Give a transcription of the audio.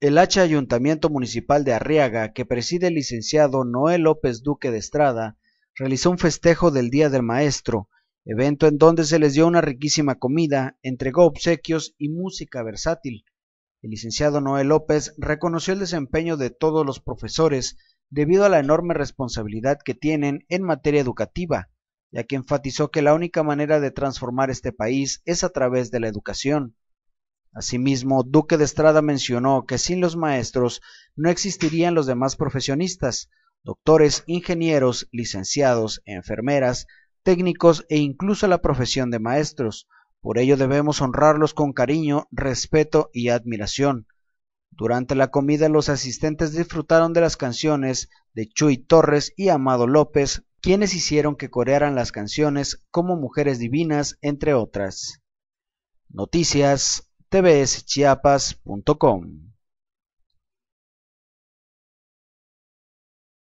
El H. Ayuntamiento Municipal de Arriaga, que preside el licenciado Noel López Duque de Estrada, realizó un festejo del Día del Maestro, evento en donde se les dio una riquísima comida, entregó obsequios y música versátil. El licenciado Noel López reconoció el desempeño de todos los profesores debido a la enorme responsabilidad que tienen en materia educativa, ya que enfatizó que la única manera de transformar este país es a través de la educación. Asimismo, Duque de Estrada mencionó que sin los maestros no existirían los demás profesionistas, doctores, ingenieros, licenciados, enfermeras, técnicos e incluso la profesión de maestros. Por ello debemos honrarlos con cariño, respeto y admiración. Durante la comida los asistentes disfrutaron de las canciones de Chuy Torres y Amado López, quienes hicieron que corearan las canciones como Mujeres Divinas, entre otras. Noticias tbschiapas.com.